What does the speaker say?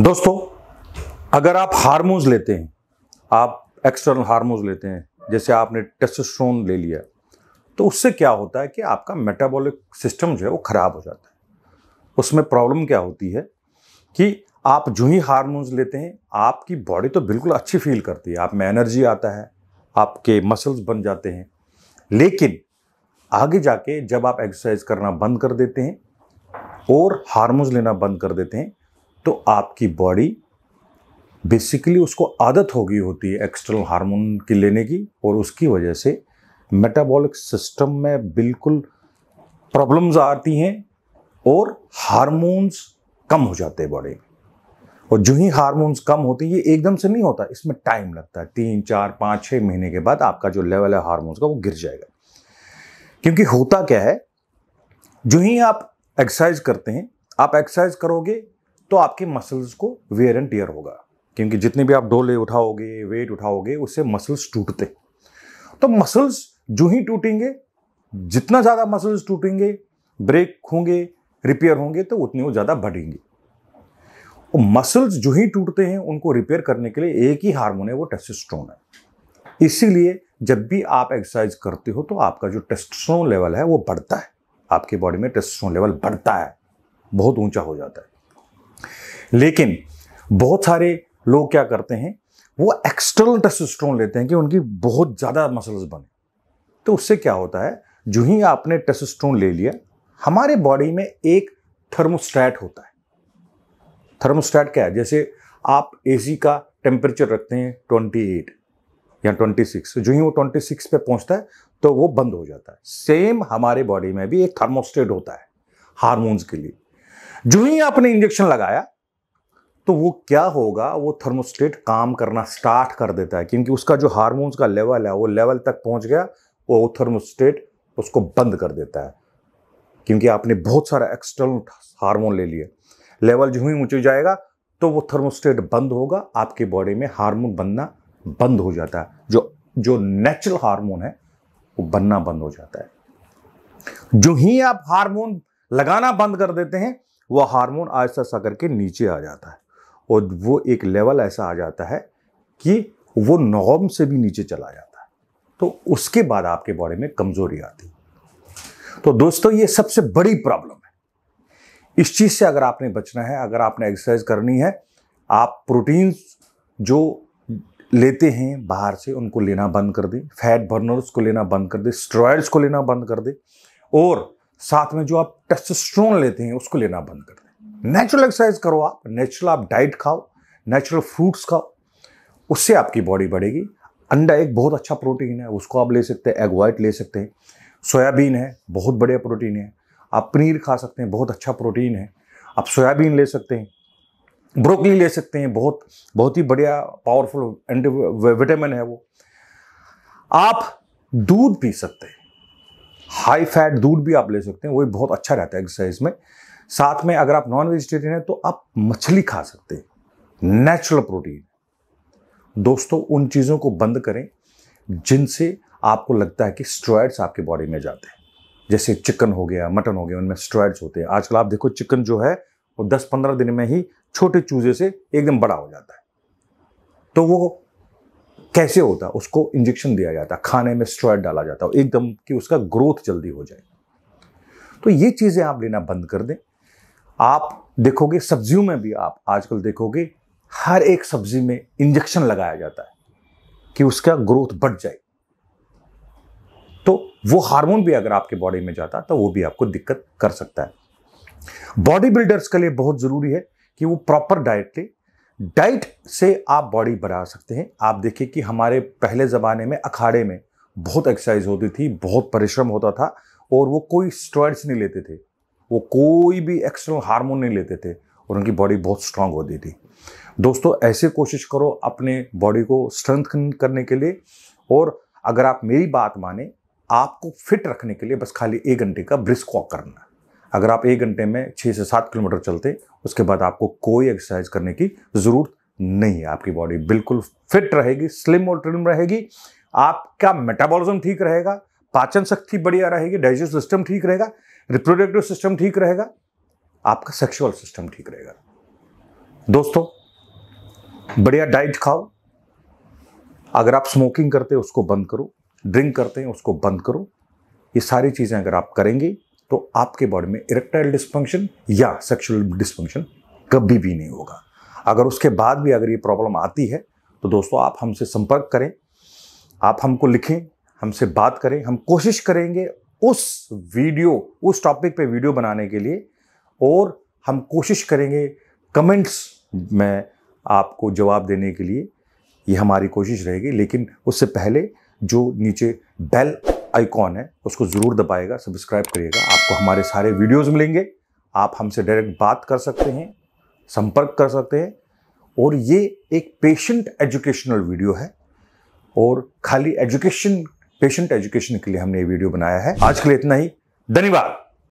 दोस्तों अगर आप हार्मोन्स लेते हैं आप एक्सटर्नल हार्मोन्स लेते हैं जैसे आपने टेस्टोस्टेरोन ले लिया तो उससे क्या होता है कि आपका मेटाबॉलिक सिस्टम जो है वो ख़राब हो जाता है उसमें प्रॉब्लम क्या होती है कि आप जो ही हार्मोन्स लेते हैं आपकी बॉडी तो बिल्कुल अच्छी फील करती है आप में एनर्जी आता है आपके मसल्स बन जाते हैं लेकिन आगे जाके जब आप एक्सरसाइज करना बंद कर देते हैं और हार्मोन्स लेना बंद कर देते हैं तो आपकी बॉडी बेसिकली उसको आदत हो गई होती है एक्सटर्नल हार्मोन की लेने की और उसकी वजह से मेटाबॉलिक सिस्टम में बिल्कुल प्रॉब्लम्स आती हैं और हार्मोन्स कम हो जाते हैं बॉडी में और जो ही हार्मोन्स कम होते हैं ये एकदम से नहीं होता इसमें टाइम लगता है तीन चार पाँच छः महीने के बाद आपका जो लेवल है हार्मोन्स का वो गिर जाएगा क्योंकि होता क्या है जो ही आप एक्सरसाइज करते हैं आप एक्सरसाइज करोगे तो आपके मसल्स को वेयर एंड टेयर होगा क्योंकि जितने भी आप डोले उठाओगे वेट उठाओगे उससे मसल्स टूटते तो मसल्स जो ही टूटेंगे जितना ज़्यादा मसल्स टूटेंगे ब्रेक होंगे रिपेयर होंगे तो उतने वो ज़्यादा बढ़ेंगे और मसल्स जो ही टूटते हैं उनको रिपेयर करने के लिए एक ही हार्मोन है वो टेस्टोस्टेरोन है इसीलिए जब भी आप एक्सरसाइज करते हो तो आपका जो टेस्टोस्टेरोन लेवल है वो बढ़ता है आपके बॉडी में टेस्टोस्टेरोन लेवल बढ़ता है बहुत ऊंचा हो जाता है लेकिन बहुत सारे लोग क्या करते हैं वो एक्सटर्नल टेस्टोस्टेरोन लेते हैं कि उनकी बहुत ज़्यादा मसल्स बने तो उससे क्या होता है जो ही आपने टेस्टोस्टेरोन ले लिया हमारे बॉडी में एक थर्मोस्टैट होता है थर्मोस्टैट क्या है जैसे आप एसी का टेम्परेचर रखते हैं 28 या 26 जो ही वो 26 पे पहुंचता है तो वो बंद हो जाता है सेम हमारे बॉडी में भी एक थर्मोस्टेट होता है हारमोन्स के लिए जो ही आपने इंजेक्शन लगाया तो वो क्या होगा वो थर्मोस्टेट काम करना स्टार्ट कर देता है क्योंकि उसका जो हारमोन्स का लेवल है वो लेवल तक पहुंच गया वो थर्मोस्टेट उसको बंद कर देता है क्योंकि आपने बहुत सारा एक्सटर्नल हार्मोन ले लिया लेवल जो ही ऊँचे जाएगा तो वो थर्मोस्टेट बंद होगा आपके बॉडी में हार्मोन बनना बंद हो जाता है जो जो नेचुरल हार्मोन है वो बनना बंद हो जाता है जो ही आप हार्मोन लगाना बंद कर देते हैं वह हार्मोन आहिस्ता सा करके नीचे आ जाता है और वो एक लेवल ऐसा आ जाता है कि वो नॉर्म से भी नीचे चला जाता है तो उसके बाद आपके बॉडी में कमज़ोरी आती तो दोस्तों ये सबसे बड़ी प्रॉब्लम है इस चीज़ से अगर आपने बचना है अगर आपने एक्सरसाइज करनी है आप प्रोटीन्स जो लेते हैं बाहर से उनको लेना बंद कर दें फैट बर्नर्स को लेना बंद कर दें स्ट्रॉयड्स को लेना बंद कर दें और साथ में जो आप टेस्टोस्टेरोन लेते हैं उसको लेना बंद कर दें नेचुरल एक्सरसाइज करो आप नेचुरल आप डाइट खाओ नेचुरल फ्रूट्स खाओ उससे आपकी बॉडी बढ़ेगी अंडा एक बहुत अच्छा प्रोटीन है उसको आप ले सकते हैं एग वाइट ले सकते हैं सोयाबीन है बहुत बढ़िया प्रोटीन है आप पनीर खा सकते हैं बहुत अच्छा प्रोटीन है आप सोयाबीन ले सकते हैं ब्रोकली ले सकते हैं बहुत बहुत ही बढ़िया पावरफुल एंटी विटामिन है वो आप दूध पी सकते हैं हाई फैट दूध भी आप ले सकते हैं वो भी बहुत अच्छा रहता है एक्सरसाइज में साथ में अगर आप नॉन वेजिटेरियन हैं तो आप मछली खा सकते हैं नेचुरल प्रोटीन दोस्तों उन चीज़ों को बंद करें जिनसे आपको लगता है कि स्ट्रॉयड्स आपके बॉडी में जाते हैं जैसे चिकन हो गया मटन हो गया उनमें स्ट्रॉयड्स होते हैं आजकल आप देखो चिकन जो है वो 10-15 दिन में ही छोटे चूजे से एकदम बड़ा हो जाता है तो वो कैसे होता है उसको इंजेक्शन दिया जाता है खाने में स्ट्रॉयड डाला जाता है एकदम कि उसका ग्रोथ जल्दी हो जाए तो ये चीज़ें आप लेना बंद कर दें आप देखोगे सब्जियों में भी आप आजकल देखोगे हर एक सब्जी में इंजेक्शन लगाया जाता है कि उसका ग्रोथ बढ़ जाए तो वो हार्मोन भी अगर आपके बॉडी में जाता तो वो भी आपको दिक्कत कर सकता है बॉडी बिल्डर्स के लिए बहुत ज़रूरी है कि वो प्रॉपर डाइट ले डाइट से आप बॉडी बढ़ा सकते हैं आप देखिए कि हमारे पहले ज़माने में अखाड़े में बहुत एक्सरसाइज होती थी बहुत परिश्रम होता था और वो कोई स्ट्रॉइड्स नहीं लेते थे वो कोई भी एक्सटर्नल हार्मोन नहीं लेते थे और उनकी बॉडी बहुत स्ट्रांग होती थी दोस्तों ऐसे कोशिश करो अपने बॉडी को स्ट्रेंथ करने के लिए और अगर आप मेरी बात माने आपको फिट रखने के लिए बस खाली एक घंटे का ब्रिस्क वॉक करना अगर आप एक घंटे में छः से सात किलोमीटर चलते उसके बाद आपको कोई एक्सरसाइज करने की ज़रूरत नहीं है आपकी बॉडी बिल्कुल फिट रहेगी स्लिम और ट्रिम रहेगी आपका मेटाबॉलिज्म ठीक रहेगा पाचन शक्ति बढ़िया रहेगी डाइजेस्ट सिस्टम ठीक रहेगा रिप्रोडक्टिव सिस्टम ठीक रहेगा आपका सेक्सुअल सिस्टम ठीक रहेगा दोस्तों बढ़िया डाइट खाओ अगर आप स्मोकिंग करते हैं उसको बंद करो ड्रिंक करते हैं उसको बंद करो ये सारी चीज़ें अगर आप करेंगे तो आपके बॉडी में इरेक्टाइल डिस्फंक्शन या सेक्सुअल डिस्फंक्शन कभी भी नहीं होगा अगर उसके बाद भी अगर ये प्रॉब्लम आती है तो दोस्तों आप हमसे संपर्क करें आप हमको लिखें हमसे बात करें हम कोशिश करेंगे उस वीडियो उस टॉपिक पे वीडियो बनाने के लिए और हम कोशिश करेंगे कमेंट्स में आपको जवाब देने के लिए ये हमारी कोशिश रहेगी लेकिन उससे पहले जो नीचे बेल आइकॉन है उसको ज़रूर दबाएगा सब्सक्राइब करिएगा आपको हमारे सारे वीडियोस मिलेंगे आप हमसे डायरेक्ट बात कर सकते हैं संपर्क कर सकते हैं और ये एक पेशेंट एजुकेशनल वीडियो है और खाली एजुकेशन पेशेंट एजुकेशन के लिए हमने ये वीडियो बनाया है आज के लिए इतना ही धन्यवाद